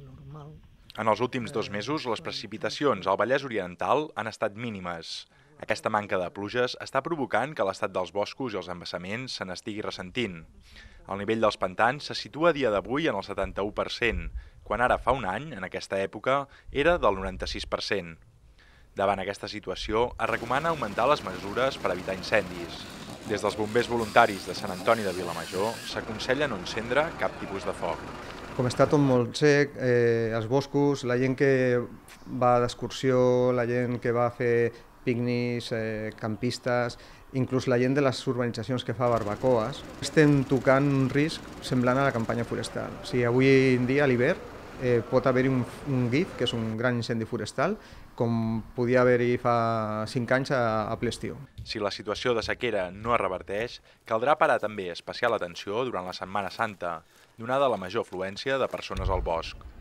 normal. En els últims dos eh, mesos, les eh, precipitacions al Vallès Oriental han estat mínimes. Aquesta manca de pluges està provocant que l'estat dels boscos i els embassaments se n'estigui ressentint. El nivell dels pantans se situa a dia d'avui en el 71%, quan ara fa un any, en aquesta època, era del 96%. Davant aquesta situació, es recomana augmentar les mesures per evitar incendis. Des dels bombers voluntaris de Sant Antoni de Vilamajor s'aconsella no encendre cap tipus de foc. Com està tot molt sec, eh, els boscos, la gent que va d'excursió, la gent que va a fer pícnics, eh, campistes, inclús la gent de les urbanitzacions que fa barbacoes, estem tocant un risc semblant a la campanya forestal. O sigui, avui en dia, a l'hivern, eh, pot haver-hi un, un GIF, que és un gran incendi forestal, com podia haver-hi fa 5 anys a, a l'estiu. Si la situació de sequera no es reverteix, caldrà parar també especial atenció durant la Setmana Santa, donada la major afluència de persones al bosc.